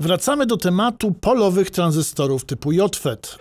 Wracamy do tematu polowych tranzystorów typu JFET.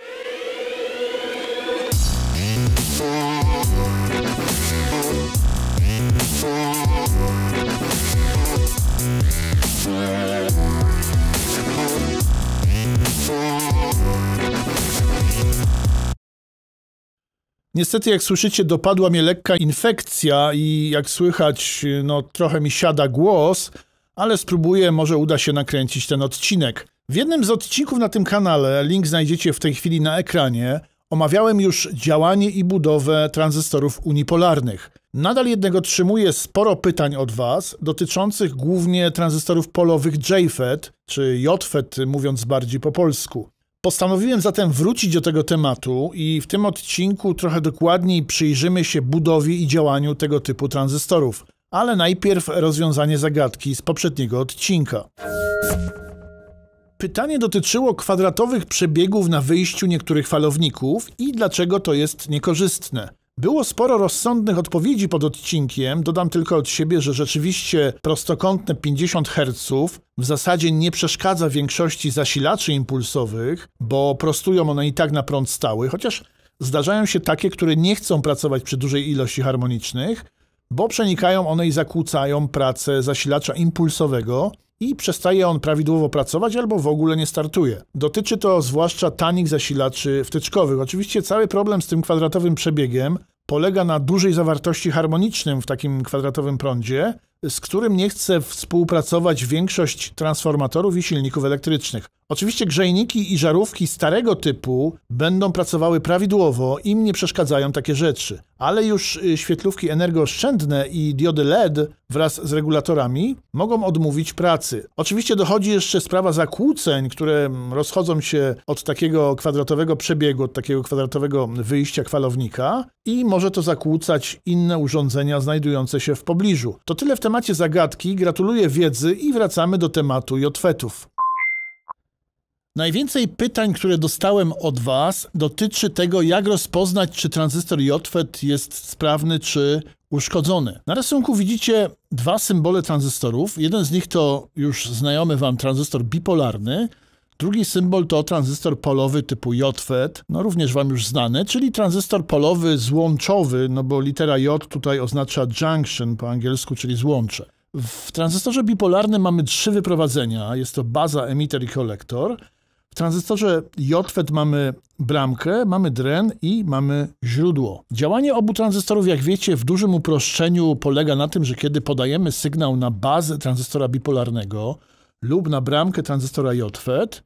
Niestety, jak słyszycie, dopadła mnie lekka infekcja i jak słychać, no trochę mi siada głos ale spróbuję, może uda się nakręcić ten odcinek. W jednym z odcinków na tym kanale, link znajdziecie w tej chwili na ekranie, omawiałem już działanie i budowę tranzystorów unipolarnych. Nadal jednak otrzymuję sporo pytań od Was dotyczących głównie tranzystorów polowych JFET, czy JFET mówiąc bardziej po polsku. Postanowiłem zatem wrócić do tego tematu i w tym odcinku trochę dokładniej przyjrzymy się budowie i działaniu tego typu tranzystorów ale najpierw rozwiązanie zagadki z poprzedniego odcinka. Pytanie dotyczyło kwadratowych przebiegów na wyjściu niektórych falowników i dlaczego to jest niekorzystne. Było sporo rozsądnych odpowiedzi pod odcinkiem. Dodam tylko od siebie, że rzeczywiście prostokątne 50 Hz w zasadzie nie przeszkadza większości zasilaczy impulsowych, bo prostują one i tak na prąd stały, chociaż zdarzają się takie, które nie chcą pracować przy dużej ilości harmonicznych, bo przenikają one i zakłócają pracę zasilacza impulsowego i przestaje on prawidłowo pracować albo w ogóle nie startuje. Dotyczy to zwłaszcza tanich zasilaczy wtyczkowych. Oczywiście cały problem z tym kwadratowym przebiegiem polega na dużej zawartości harmonicznym w takim kwadratowym prądzie, z którym nie chce współpracować większość transformatorów i silników elektrycznych. Oczywiście grzejniki i żarówki starego typu będą pracowały prawidłowo, im nie przeszkadzają takie rzeczy, ale już y, świetlówki energooszczędne i diody LED wraz z regulatorami mogą odmówić pracy. Oczywiście dochodzi jeszcze sprawa zakłóceń, które mm, rozchodzą się od takiego kwadratowego przebiegu, od takiego kwadratowego wyjścia kwalownika i może to zakłócać inne urządzenia znajdujące się w pobliżu. To tyle w temacie zagadki. Gratuluję wiedzy i wracamy do tematu jotwetów. Najwięcej pytań, które dostałem od Was, dotyczy tego, jak rozpoznać, czy tranzystor JFET jest sprawny, czy uszkodzony. Na rysunku widzicie dwa symbole tranzystorów. Jeden z nich to już znajomy Wam tranzystor bipolarny, drugi symbol to tranzystor polowy typu JFET, no również Wam już znany, czyli tranzystor polowy złączowy, no bo litera J tutaj oznacza junction po angielsku, czyli złącze. W tranzystorze bipolarnym mamy trzy wyprowadzenia. Jest to baza, emiter i kolektor. W tranzystorze JFET mamy bramkę, mamy dren i mamy źródło. Działanie obu tranzystorów, jak wiecie, w dużym uproszczeniu polega na tym, że kiedy podajemy sygnał na bazę tranzystora bipolarnego lub na bramkę tranzystora JFET,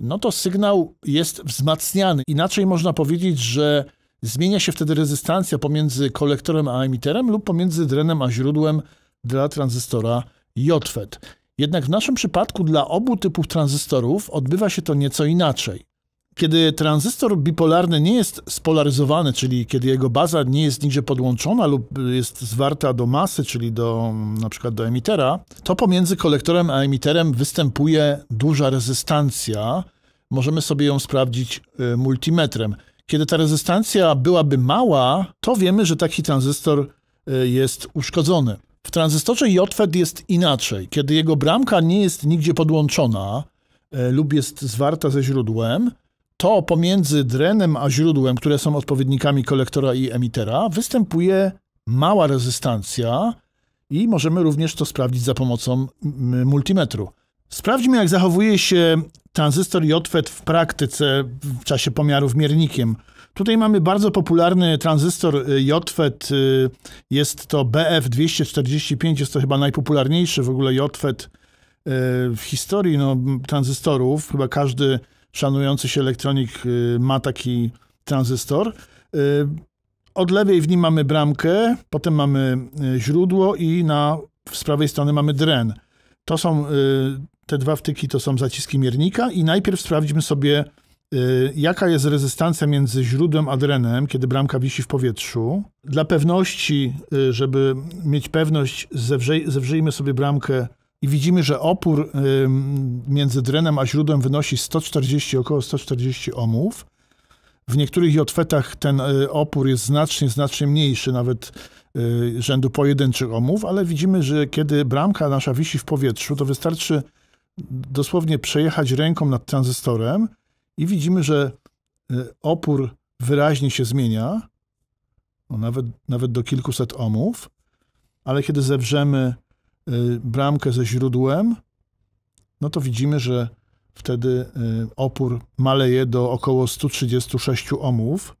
no to sygnał jest wzmacniany. Inaczej można powiedzieć, że zmienia się wtedy rezystancja pomiędzy kolektorem a emiterem lub pomiędzy drenem a źródłem dla tranzystora JFET. Jednak w naszym przypadku dla obu typów tranzystorów odbywa się to nieco inaczej. Kiedy tranzystor bipolarny nie jest spolaryzowany, czyli kiedy jego baza nie jest nigdzie podłączona lub jest zwarta do masy, czyli do na przykład do emitera, to pomiędzy kolektorem a emiterem występuje duża rezystancja. Możemy sobie ją sprawdzić y, multimetrem. Kiedy ta rezystancja byłaby mała, to wiemy, że taki tranzystor y, jest uszkodzony. W tranzystorze JFET jest inaczej. Kiedy jego bramka nie jest nigdzie podłączona e, lub jest zwarta ze źródłem, to pomiędzy drenem a źródłem, które są odpowiednikami kolektora i emitera, występuje mała rezystancja i możemy również to sprawdzić za pomocą multimetru. Sprawdźmy, jak zachowuje się tranzystor JFET w praktyce w czasie pomiarów miernikiem. Tutaj mamy bardzo popularny tranzystor y, JFET, y, jest to BF245, jest to chyba najpopularniejszy w ogóle JFET y, w historii no, tranzystorów. Chyba każdy szanujący się elektronik ma taki tranzystor. Od lewej w nim mamy bramkę, potem mamy źródło i na, z prawej strony mamy dren. To są te dwa wtyki, to są zaciski miernika i najpierw sprawdźmy sobie Y, jaka jest rezystancja między źródłem a drenem, kiedy bramka wisi w powietrzu. Dla pewności, y, żeby mieć pewność, zewrzej, zewrzyjmy sobie bramkę i widzimy, że opór y, między drenem a źródłem wynosi 140, około 140 ohmów. W niektórych jotwetach ten opór jest znacznie, znacznie mniejszy, nawet rzędu pojedynczych omów, ale widzimy, że kiedy bramka nasza wisi w powietrzu, to wystarczy dosłownie przejechać ręką nad tranzystorem, i widzimy, że y, opór wyraźnie się zmienia, no nawet, nawet do kilkuset omów, ale kiedy zewrzemy y, bramkę ze źródłem, no to widzimy, że wtedy y, opór maleje do około 136 omów.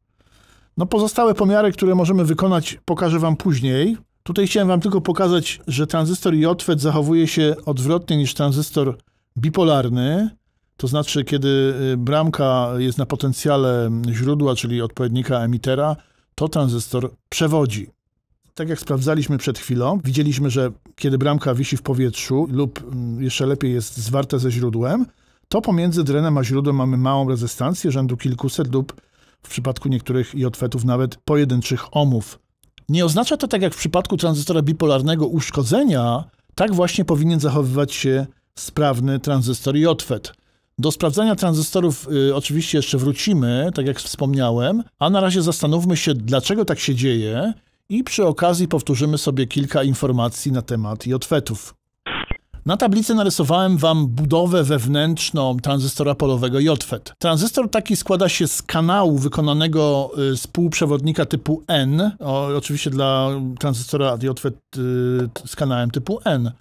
No pozostałe pomiary, które możemy wykonać, pokażę Wam później. Tutaj chciałem Wam tylko pokazać, że tranzystor JFET zachowuje się odwrotnie niż tranzystor bipolarny. To znaczy, kiedy y, bramka jest na potencjale źródła, czyli odpowiednika emitera, to tranzystor przewodzi. Tak jak sprawdzaliśmy przed chwilą, widzieliśmy, że kiedy bramka wisi w powietrzu lub mm, jeszcze lepiej jest zwarta ze źródłem, to pomiędzy drenem a źródłem mamy małą rezystancję rzędu kilkuset lub w przypadku niektórych i nawet pojedynczych omów. Nie oznacza to tak jak w przypadku tranzystora bipolarnego uszkodzenia, tak właśnie powinien zachowywać się sprawny tranzystor i do sprawdzania tranzystorów y, oczywiście jeszcze wrócimy, tak jak wspomniałem, a na razie zastanówmy się, dlaczego tak się dzieje i przy okazji powtórzymy sobie kilka informacji na temat i na tablicy narysowałem Wam budowę wewnętrzną tranzystora polowego JFET. Tranzystor taki składa się z kanału wykonanego z y, półprzewodnika typu N, o, oczywiście dla tranzystora JFET y, z kanałem typu N.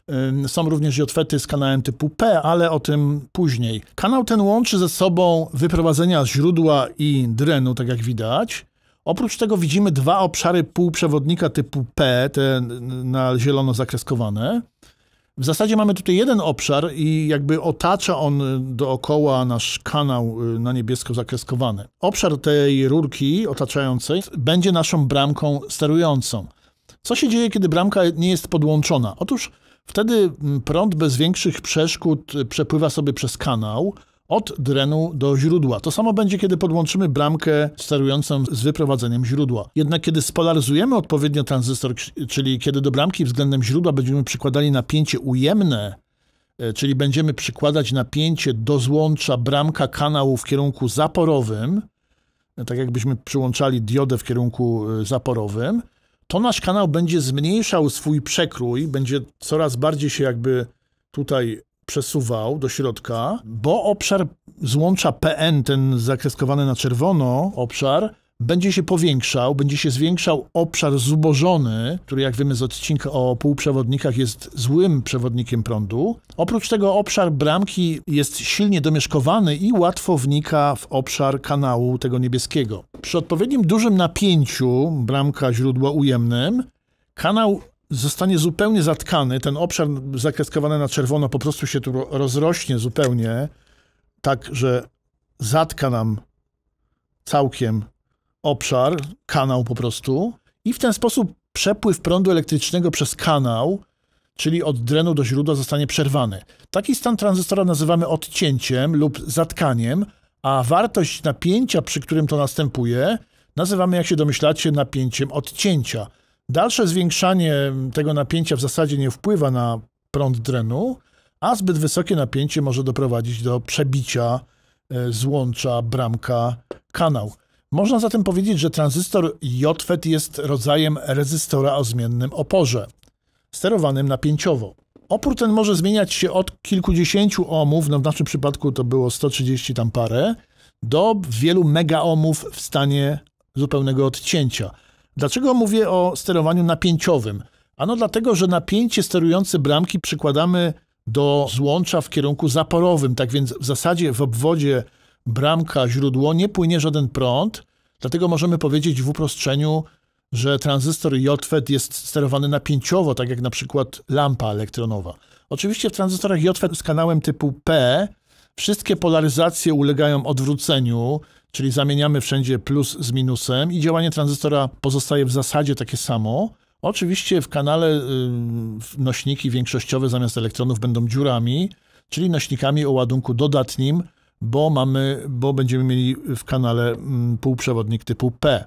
Y, są również JFETy z kanałem typu P, ale o tym później. Kanał ten łączy ze sobą wyprowadzenia źródła i drenu, tak jak widać. Oprócz tego widzimy dwa obszary półprzewodnika typu P, te na zielono zakreskowane. W zasadzie mamy tutaj jeden obszar i jakby otacza on y, dookoła nasz kanał y, na niebiesko zakreskowany. Obszar tej rurki otaczającej będzie naszą bramką sterującą. Co się dzieje, kiedy bramka nie jest podłączona? Otóż wtedy mm, prąd bez większych przeszkód y, przepływa sobie przez kanał, od drenu do źródła. To samo będzie, kiedy podłączymy bramkę sterującą z wyprowadzeniem źródła. Jednak kiedy spolaryzujemy odpowiednio tranzystor, czyli kiedy do bramki względem źródła będziemy przykładali napięcie ujemne, e, czyli będziemy przykładać napięcie do złącza bramka kanału w kierunku zaporowym, e, tak jakbyśmy przyłączali diodę w kierunku e, zaporowym, to nasz kanał będzie zmniejszał swój przekrój, będzie coraz bardziej się jakby tutaj przesuwał do środka, bo obszar złącza PN, ten zakreskowany na czerwono obszar, będzie się powiększał, będzie się zwiększał obszar zubożony, który jak wiemy z odcinka o półprzewodnikach jest złym przewodnikiem prądu. Oprócz tego obszar bramki jest silnie domieszkowany i łatwo wnika w obszar kanału tego niebieskiego. Przy odpowiednim dużym napięciu bramka źródła ujemnym kanał zostanie zupełnie zatkany, ten obszar zakreskowany na czerwono po prostu się tu rozrośnie zupełnie, tak, że zatka nam całkiem obszar, kanał po prostu i w ten sposób przepływ prądu elektrycznego przez kanał, czyli od drenu do źródła zostanie przerwany. Taki stan tranzystora nazywamy odcięciem lub zatkaniem, a wartość napięcia, przy którym to następuje, nazywamy, jak się domyślacie, napięciem odcięcia. Dalsze zwiększanie tego napięcia w zasadzie nie wpływa na prąd drenu, a zbyt wysokie napięcie może doprowadzić do przebicia e, złącza, bramka, kanał. Można zatem powiedzieć, że tranzystor JFET jest rodzajem rezystora o zmiennym oporze, sterowanym napięciowo. Opór ten może zmieniać się od kilkudziesięciu ohmów, no w naszym przypadku to było 130 tam parę, do wielu megaohmów w stanie zupełnego odcięcia. Dlaczego mówię o sterowaniu napięciowym? Ano dlatego, że napięcie sterujące bramki przykładamy do złącza w kierunku zaporowym. Tak więc w zasadzie w obwodzie bramka źródło nie płynie żaden prąd, dlatego możemy powiedzieć w uproszczeniu, że tranzystor JFET jest sterowany napięciowo, tak jak na przykład lampa elektronowa. Oczywiście w tranzystorach JFET z kanałem typu P wszystkie polaryzacje ulegają odwróceniu, czyli zamieniamy wszędzie plus z minusem i działanie tranzystora pozostaje w zasadzie takie samo. Oczywiście w kanale y, nośniki większościowe zamiast elektronów będą dziurami, czyli nośnikami o ładunku dodatnim, bo, mamy, bo będziemy mieli w kanale mm, półprzewodnik typu P.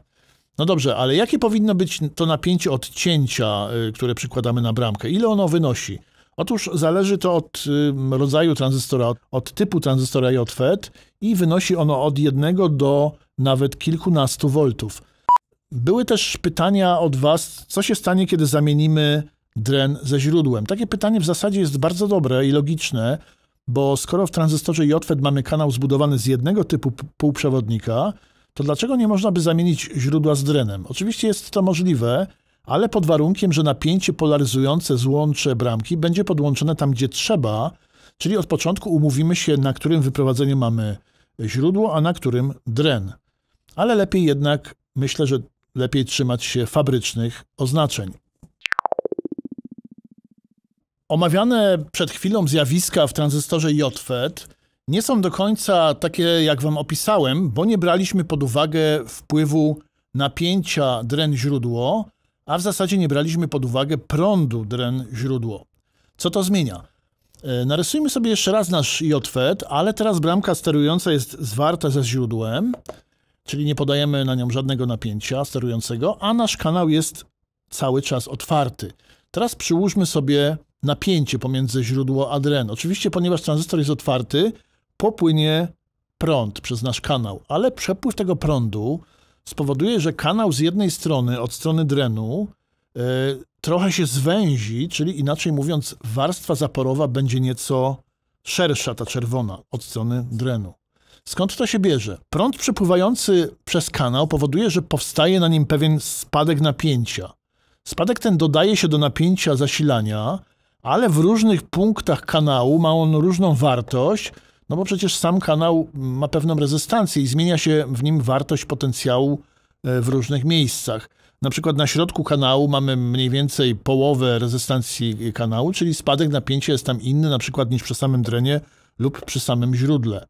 No dobrze, ale jakie powinno być to napięcie odcięcia, y, które przykładamy na bramkę? Ile ono wynosi? Otóż zależy to od rodzaju tranzystora, od typu tranzystora JFET i wynosi ono od 1 do nawet kilkunastu voltów. Były też pytania od Was, co się stanie, kiedy zamienimy dren ze źródłem. Takie pytanie w zasadzie jest bardzo dobre i logiczne, bo skoro w tranzystorze JFET mamy kanał zbudowany z jednego typu półprzewodnika, to dlaczego nie można by zamienić źródła z drenem? Oczywiście jest to możliwe, ale pod warunkiem, że napięcie polaryzujące złącze bramki będzie podłączone tam, gdzie trzeba, czyli od początku umówimy się, na którym wyprowadzeniu mamy źródło, a na którym dren. Ale lepiej jednak, myślę, że lepiej trzymać się fabrycznych oznaczeń. Omawiane przed chwilą zjawiska w tranzystorze JFET nie są do końca takie, jak wam opisałem, bo nie braliśmy pod uwagę wpływu napięcia dren-źródło, a w zasadzie nie braliśmy pod uwagę prądu dren źródło. Co to zmienia? E, narysujmy sobie jeszcze raz nasz JFET, ale teraz bramka sterująca jest zwarta ze źródłem, czyli nie podajemy na nią żadnego napięcia sterującego, a nasz kanał jest cały czas otwarty. Teraz przyłóżmy sobie napięcie pomiędzy źródło a dren. Oczywiście, ponieważ tranzystor jest otwarty, popłynie prąd przez nasz kanał, ale przepływ tego prądu spowoduje, że kanał z jednej strony, od strony drenu, e, trochę się zwęzi, czyli inaczej mówiąc, warstwa zaporowa będzie nieco szersza, ta czerwona, od strony drenu. Skąd to się bierze? Prąd przepływający przez kanał powoduje, że powstaje na nim pewien spadek napięcia. Spadek ten dodaje się do napięcia zasilania, ale w różnych punktach kanału ma on różną wartość, no bo przecież sam kanał ma pewną rezystancję i zmienia się w nim wartość potencjału e, w różnych miejscach. Na przykład na środku kanału mamy mniej więcej połowę rezystancji e, kanału, czyli spadek napięcia jest tam inny na przykład niż przy samym drenie lub przy samym źródle.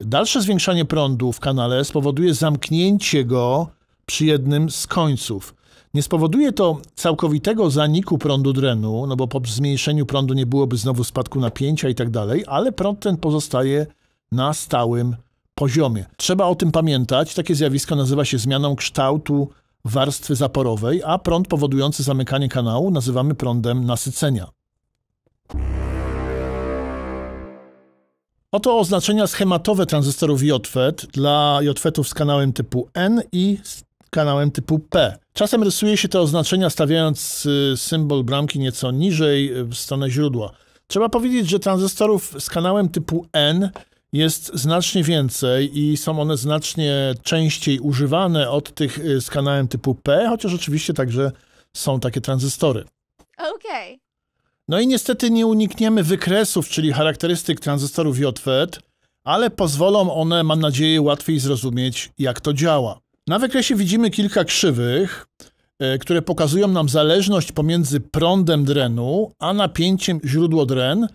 Dalsze zwiększanie prądu w kanale spowoduje zamknięcie go przy jednym z końców. Nie spowoduje to całkowitego zaniku prądu drenu, no bo po zmniejszeniu prądu nie byłoby znowu spadku napięcia i tak dalej, ale prąd ten pozostaje na stałym poziomie. Trzeba o tym pamiętać. Takie zjawisko nazywa się zmianą kształtu warstwy zaporowej, a prąd powodujący zamykanie kanału nazywamy prądem nasycenia. Oto oznaczenia schematowe tranzystorów JFET dla JFETów z kanałem typu N i z kanałem typu P. Czasem rysuje się te oznaczenia stawiając y, symbol bramki nieco niżej y, w stronę źródła. Trzeba powiedzieć, że tranzystorów z kanałem typu N jest znacznie więcej i są one znacznie częściej używane od tych y, z kanałem typu P, chociaż oczywiście także są takie tranzystory. Okay. No i niestety nie unikniemy wykresów, czyli charakterystyk tranzystorów JFET, ale pozwolą one, mam nadzieję, łatwiej zrozumieć, jak to działa. Na wykresie widzimy kilka krzywych, e, które pokazują nam zależność pomiędzy prądem drenu a napięciem źródło dren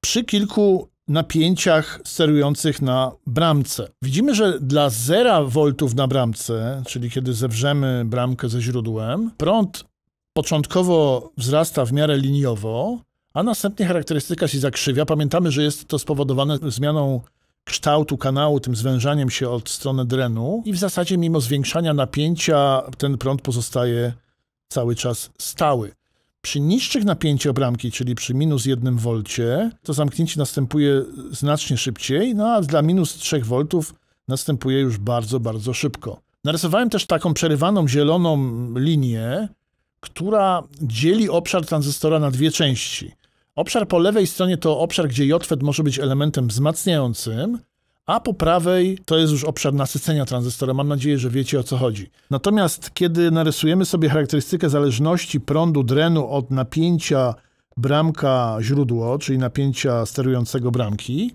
przy kilku napięciach sterujących na bramce. Widzimy, że dla 0 V na bramce, czyli kiedy zewrzemy bramkę ze źródłem, prąd początkowo wzrasta w miarę liniowo, a następnie charakterystyka się zakrzywia. Pamiętamy, że jest to spowodowane zmianą kształtu kanału, tym zwężaniem się od strony drenu i w zasadzie mimo zwiększania napięcia ten prąd pozostaje cały czas stały. Przy niższych napięciach bramki, czyli przy minus 1 V, to zamknięcie następuje znacznie szybciej, no a dla minus 3 V następuje już bardzo, bardzo szybko. Narysowałem też taką przerywaną zieloną linię, która dzieli obszar tranzystora na dwie części. Obszar po lewej stronie to obszar, gdzie JFET może być elementem wzmacniającym, a po prawej to jest już obszar nasycenia tranzystora. Mam nadzieję, że wiecie o co chodzi. Natomiast kiedy narysujemy sobie charakterystykę zależności prądu drenu od napięcia bramka źródło, czyli napięcia sterującego bramki,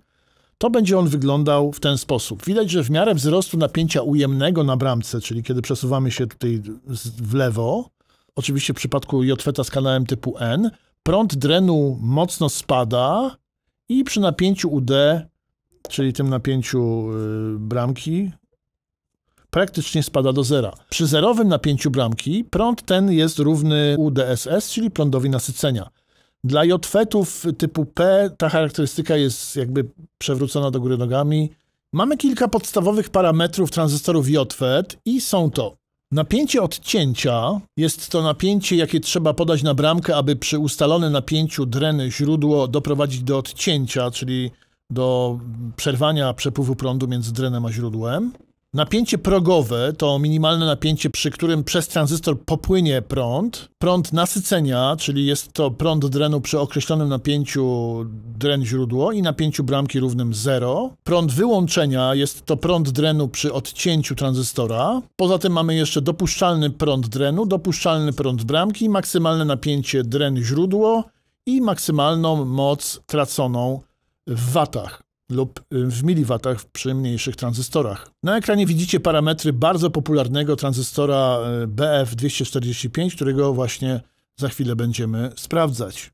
to będzie on wyglądał w ten sposób. Widać, że w miarę wzrostu napięcia ujemnego na bramce, czyli kiedy przesuwamy się tutaj w lewo, oczywiście w przypadku JFETA z kanałem typu N, prąd drenu mocno spada i przy napięciu UD, czyli tym napięciu y, bramki, praktycznie spada do zera. Przy zerowym napięciu bramki prąd ten jest równy UDSS, czyli prądowi nasycenia. Dla JFETów typu P ta charakterystyka jest jakby przewrócona do góry nogami. Mamy kilka podstawowych parametrów tranzystorów JFET i są to Napięcie odcięcia jest to napięcie, jakie trzeba podać na bramkę, aby przy ustalonym napięciu dreny źródło doprowadzić do odcięcia, czyli do przerwania przepływu prądu między drenem a źródłem. Napięcie progowe to minimalne napięcie, przy którym przez tranzystor popłynie prąd. Prąd nasycenia, czyli jest to prąd drenu przy określonym napięciu dren źródło i napięciu bramki równym 0. Prąd wyłączenia jest to prąd drenu przy odcięciu tranzystora. Poza tym mamy jeszcze dopuszczalny prąd drenu, dopuszczalny prąd bramki, maksymalne napięcie dren źródło i maksymalną moc traconą w watach lub y, w miliwatach przy mniejszych tranzystorach. Na ekranie widzicie parametry bardzo popularnego tranzystora y, BF245, którego właśnie za chwilę będziemy sprawdzać.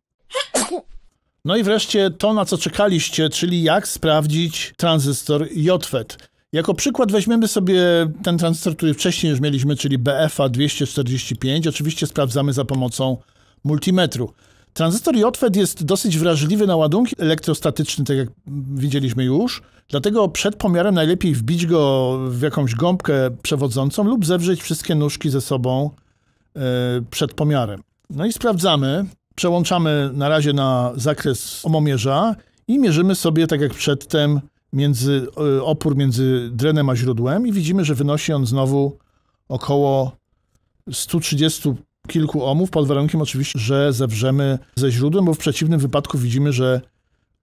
No i wreszcie to, na co czekaliście, czyli jak sprawdzić tranzystor JFET. Jako przykład weźmiemy sobie ten tranzystor, który wcześniej już mieliśmy, czyli BFA245. Oczywiście sprawdzamy za pomocą multimetru. Tranzystor JFET jest dosyć wrażliwy na ładunki elektrostatyczne, tak jak widzieliśmy już, dlatego przed pomiarem najlepiej wbić go w jakąś gąbkę przewodzącą lub zewrzeć wszystkie nóżki ze sobą e, przed pomiarem. No i sprawdzamy, przełączamy na razie na zakres omomierza i mierzymy sobie, tak jak przedtem, między, e, opór między drenem a źródłem i widzimy, że wynosi on znowu około 130 kilku omów, pod warunkiem oczywiście, że zewrzemy ze źródłem, bo w przeciwnym wypadku widzimy, że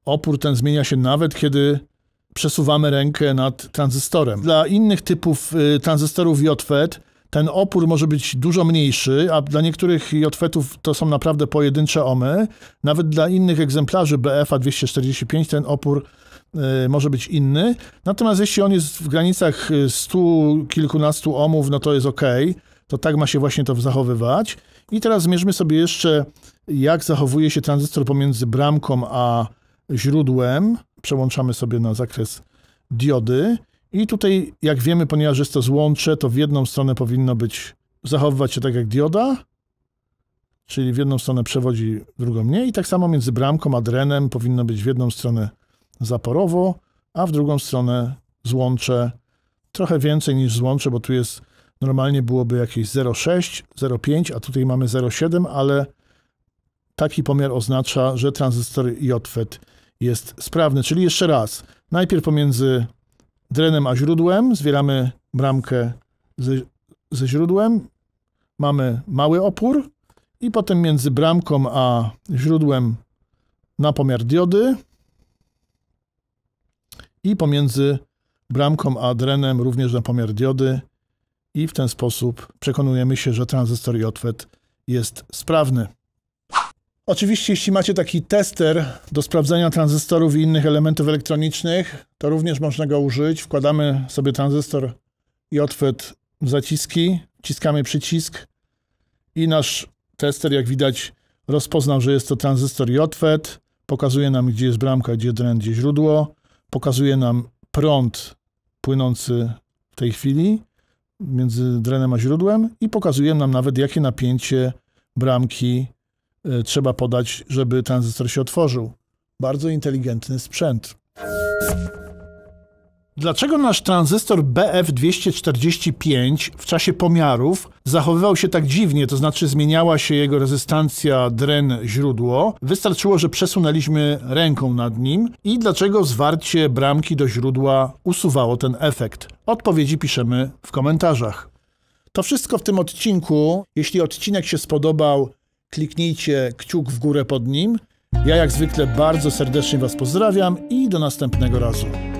opór ten zmienia się nawet kiedy przesuwamy rękę nad tranzystorem. Dla innych typów y, tranzystorów JFET ten opór może być dużo mniejszy, a dla niektórych JFETów to są naprawdę pojedyncze omy. Nawet dla innych egzemplarzy BFA 245 ten opór y, może być inny. Natomiast jeśli on jest w granicach y, stu kilkunastu ohmów, no to jest ok to tak ma się właśnie to zachowywać. I teraz zmierzmy sobie jeszcze, jak zachowuje się tranzystor pomiędzy bramką a źródłem. Przełączamy sobie na zakres diody. I tutaj, jak wiemy, ponieważ jest to złącze, to w jedną stronę powinno być zachowywać się tak jak dioda, czyli w jedną stronę przewodzi, drugą nie. I tak samo między bramką a drenem powinno być w jedną stronę zaporowo, a w drugą stronę złącze. Trochę więcej niż złącze, bo tu jest Normalnie byłoby jakieś 0,6, 0,5, a tutaj mamy 0,7, ale taki pomiar oznacza, że tranzystor JFET jest sprawny. Czyli jeszcze raz, najpierw pomiędzy drenem a źródłem zwieramy bramkę ze, ze źródłem, mamy mały opór i potem między bramką a źródłem na pomiar diody i pomiędzy bramką a drenem również na pomiar diody i w ten sposób przekonujemy się, że tranzystor i otwet jest sprawny. Oczywiście, jeśli macie taki tester do sprawdzenia tranzystorów i innych elementów elektronicznych, to również można go użyć. Wkładamy sobie tranzystor i otwet w zaciski, wciskamy przycisk i nasz tester, jak widać, rozpoznał, że jest to tranzystor i otwet, pokazuje nam, gdzie jest bramka, gdzie dren, gdzie źródło, pokazuje nam prąd płynący w tej chwili między drenem a źródłem i pokazuje nam nawet, jakie napięcie bramki e, trzeba podać, żeby tranzystor się otworzył. Bardzo inteligentny sprzęt. Dlaczego nasz tranzystor BF245 w czasie pomiarów zachowywał się tak dziwnie, to znaczy zmieniała się jego rezystancja dren-źródło? Wystarczyło, że przesunęliśmy ręką nad nim i dlaczego zwarcie bramki do źródła usuwało ten efekt? Odpowiedzi piszemy w komentarzach. To wszystko w tym odcinku. Jeśli odcinek się spodobał, kliknijcie kciuk w górę pod nim. Ja jak zwykle bardzo serdecznie Was pozdrawiam i do następnego razu.